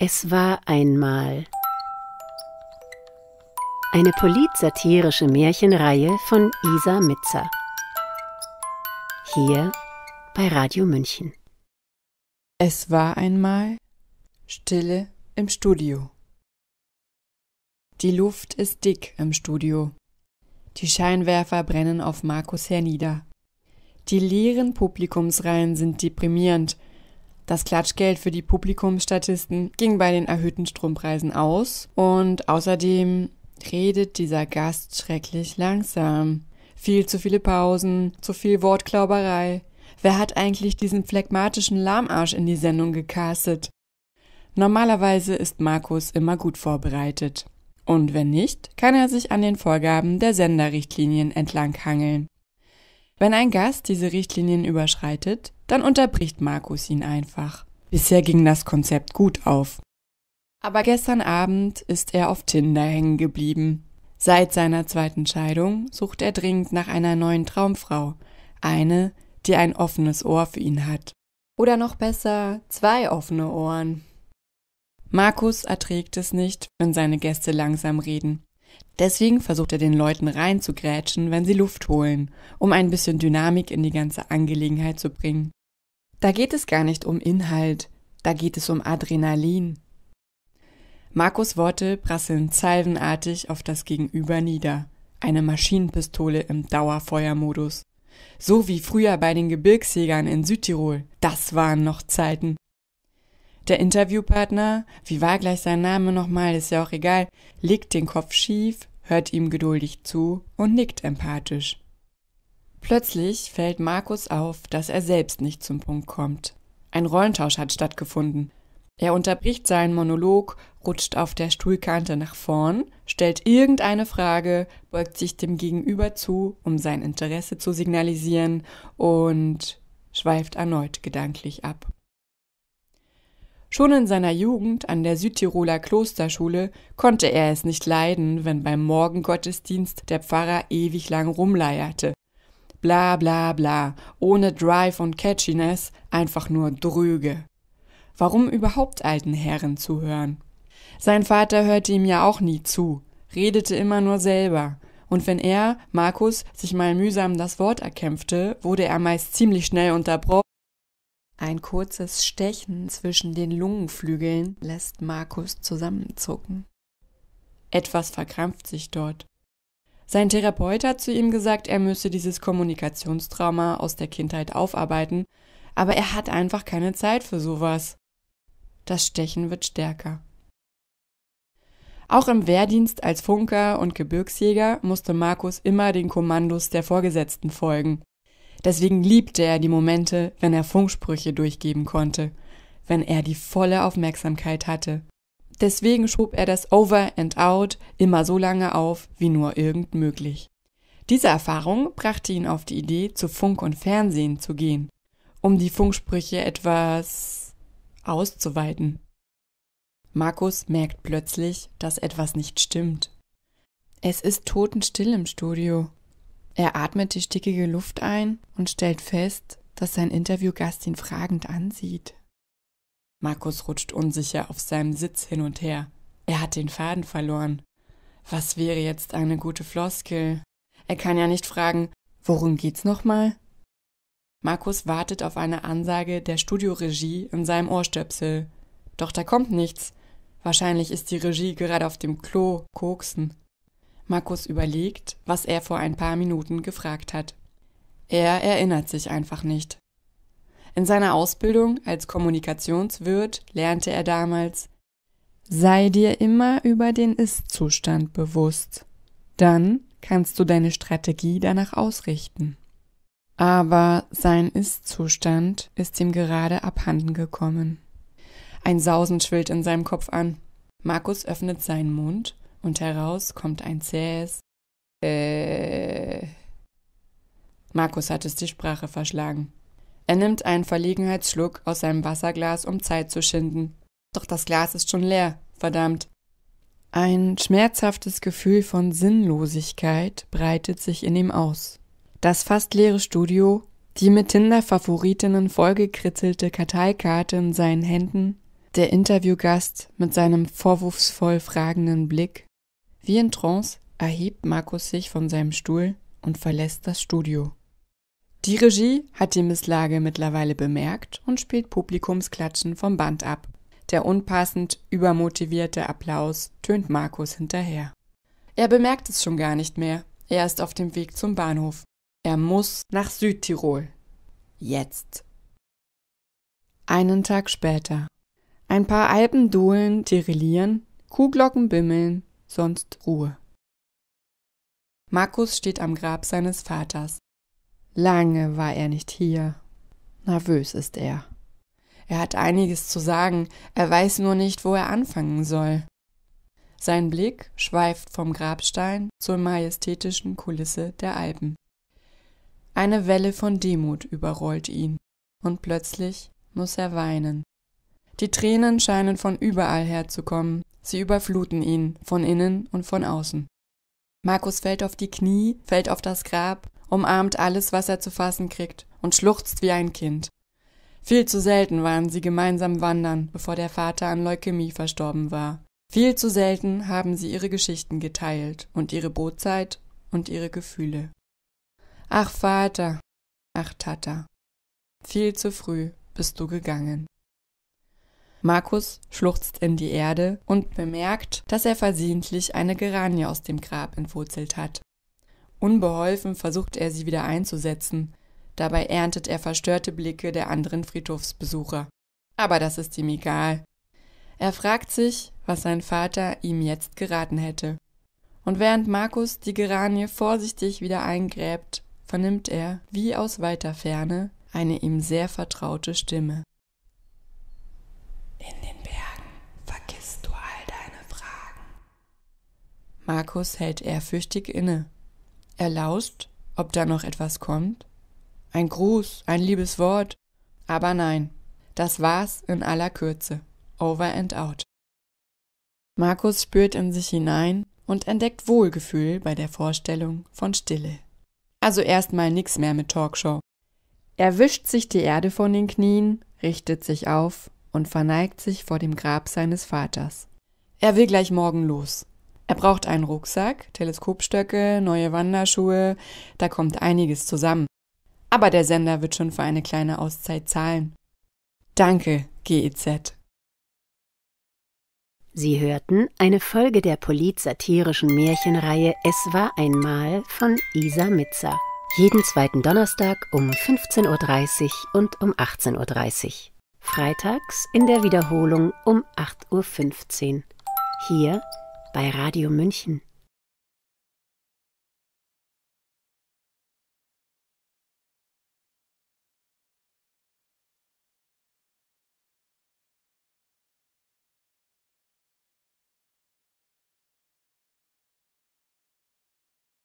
Es war einmal eine polit-satirische Märchenreihe von Isa Mitzer. Hier bei Radio München. Es war einmal Stille im Studio. Die Luft ist dick im Studio. Die Scheinwerfer brennen auf Markus hernieder. Die leeren Publikumsreihen sind deprimierend das Klatschgeld für die Publikumsstatisten ging bei den erhöhten Strompreisen aus und außerdem redet dieser Gast schrecklich langsam. Viel zu viele Pausen, zu viel Wortklauberei. Wer hat eigentlich diesen phlegmatischen Lahmarsch in die Sendung gecastet? Normalerweise ist Markus immer gut vorbereitet. Und wenn nicht, kann er sich an den Vorgaben der Senderrichtlinien entlanghangeln. Wenn ein Gast diese Richtlinien überschreitet, dann unterbricht Markus ihn einfach. Bisher ging das Konzept gut auf. Aber gestern Abend ist er auf Tinder hängen geblieben. Seit seiner zweiten Scheidung sucht er dringend nach einer neuen Traumfrau, eine, die ein offenes Ohr für ihn hat. Oder noch besser, zwei offene Ohren. Markus erträgt es nicht, wenn seine Gäste langsam reden. Deswegen versucht er den Leuten reinzugrätschen, wenn sie Luft holen, um ein bisschen Dynamik in die ganze Angelegenheit zu bringen. Da geht es gar nicht um Inhalt, da geht es um Adrenalin. Markus Worte prasseln salvenartig auf das Gegenüber nieder. Eine Maschinenpistole im Dauerfeuermodus. So wie früher bei den Gebirgsjägern in Südtirol. Das waren noch Zeiten. Der Interviewpartner, wie war gleich sein Name nochmal, ist ja auch egal, legt den Kopf schief, hört ihm geduldig zu und nickt empathisch. Plötzlich fällt Markus auf, dass er selbst nicht zum Punkt kommt. Ein Rollentausch hat stattgefunden. Er unterbricht seinen Monolog, rutscht auf der Stuhlkante nach vorn, stellt irgendeine Frage, beugt sich dem Gegenüber zu, um sein Interesse zu signalisieren und schweift erneut gedanklich ab. Schon in seiner Jugend an der Südtiroler Klosterschule konnte er es nicht leiden, wenn beim Morgengottesdienst der Pfarrer ewig lang rumleierte Bla bla bla, ohne Drive und Catchiness, einfach nur dröge. Warum überhaupt alten Herren zuhören? Sein Vater hörte ihm ja auch nie zu, redete immer nur selber. Und wenn er, Markus, sich mal mühsam das Wort erkämpfte, wurde er meist ziemlich schnell unterbrochen. Ein kurzes Stechen zwischen den Lungenflügeln lässt Markus zusammenzucken. Etwas verkrampft sich dort. Sein Therapeut hat zu ihm gesagt, er müsse dieses Kommunikationstrauma aus der Kindheit aufarbeiten, aber er hat einfach keine Zeit für sowas. Das Stechen wird stärker. Auch im Wehrdienst als Funker und Gebirgsjäger musste Markus immer den Kommandos der Vorgesetzten folgen. Deswegen liebte er die Momente, wenn er Funksprüche durchgeben konnte, wenn er die volle Aufmerksamkeit hatte. Deswegen schob er das Over and Out immer so lange auf, wie nur irgend möglich. Diese Erfahrung brachte ihn auf die Idee, zu Funk und Fernsehen zu gehen, um die Funksprüche etwas auszuweiten. Markus merkt plötzlich, dass etwas nicht stimmt. Es ist totenstill im Studio. Er atmet die stickige Luft ein und stellt fest, dass sein Interviewgast ihn fragend ansieht. Markus rutscht unsicher auf seinem Sitz hin und her. Er hat den Faden verloren. Was wäre jetzt eine gute Floskel? Er kann ja nicht fragen, worum geht's nochmal? Markus wartet auf eine Ansage der Studioregie in seinem Ohrstöpsel. Doch da kommt nichts. Wahrscheinlich ist die Regie gerade auf dem Klo koksen. Markus überlegt, was er vor ein paar Minuten gefragt hat. Er erinnert sich einfach nicht. In seiner Ausbildung als Kommunikationswirt lernte er damals Sei dir immer über den Ist-Zustand bewusst. Dann kannst du deine Strategie danach ausrichten. Aber sein Ist-Zustand ist ihm gerade abhanden gekommen. Ein Sausen schwillt in seinem Kopf an. Markus öffnet seinen Mund und heraus kommt ein zähes Äh. Markus hat es die Sprache verschlagen. Er nimmt einen Verlegenheitsschluck aus seinem Wasserglas, um Zeit zu schinden. Doch das Glas ist schon leer, verdammt. Ein schmerzhaftes Gefühl von Sinnlosigkeit breitet sich in ihm aus. Das fast leere Studio, die mit Tinder-Favoritinnen vollgekritzelte Karteikarte in seinen Händen, der Interviewgast mit seinem vorwurfsvoll fragenden Blick. Wie in Trance erhebt Markus sich von seinem Stuhl und verlässt das Studio. Die Regie hat die Misslage mittlerweile bemerkt und spielt Publikumsklatschen vom Band ab. Der unpassend übermotivierte Applaus tönt Markus hinterher. Er bemerkt es schon gar nicht mehr. Er ist auf dem Weg zum Bahnhof. Er muss nach Südtirol. Jetzt. Einen Tag später. Ein paar Alpen duhlen, tirillieren, Kuhglocken bimmeln, sonst Ruhe. Markus steht am Grab seines Vaters. Lange war er nicht hier. Nervös ist er. Er hat einiges zu sagen, er weiß nur nicht, wo er anfangen soll. Sein Blick schweift vom Grabstein zur majestätischen Kulisse der Alpen. Eine Welle von Demut überrollt ihn, und plötzlich muss er weinen. Die Tränen scheinen von überall herzukommen, sie überfluten ihn, von innen und von außen. Markus fällt auf die Knie, fällt auf das Grab umarmt alles, was er zu fassen kriegt, und schluchzt wie ein Kind. Viel zu selten waren sie gemeinsam wandern, bevor der Vater an Leukämie verstorben war. Viel zu selten haben sie ihre Geschichten geteilt und ihre Bootzeit und ihre Gefühle. Ach Vater, ach Tata, viel zu früh bist du gegangen. Markus schluchzt in die Erde und bemerkt, dass er versehentlich eine Geranie aus dem Grab entwurzelt hat. Unbeholfen versucht er, sie wieder einzusetzen. Dabei erntet er verstörte Blicke der anderen Friedhofsbesucher. Aber das ist ihm egal. Er fragt sich, was sein Vater ihm jetzt geraten hätte. Und während Markus die Geranie vorsichtig wieder eingräbt, vernimmt er, wie aus weiter Ferne, eine ihm sehr vertraute Stimme. In den Bergen vergisst du all deine Fragen. Markus hält ehrfürchtig inne. Er lauscht, ob da noch etwas kommt. Ein Gruß, ein liebes Wort. Aber nein, das war's in aller Kürze. Over and out. Markus spürt in sich hinein und entdeckt Wohlgefühl bei der Vorstellung von Stille. Also erstmal nix mehr mit Talkshow. Er wischt sich die Erde von den Knien, richtet sich auf und verneigt sich vor dem Grab seines Vaters. Er will gleich morgen los. Er braucht einen Rucksack, Teleskopstöcke, neue Wanderschuhe, da kommt einiges zusammen. Aber der Sender wird schon für eine kleine Auszeit zahlen. Danke, GEZ. Sie hörten eine Folge der polit-satirischen Märchenreihe Es war einmal von Isa Mitzer. Jeden zweiten Donnerstag um 15.30 Uhr und um 18.30 Uhr. Freitags in der Wiederholung um 8.15 Uhr. Hier bei Radio München.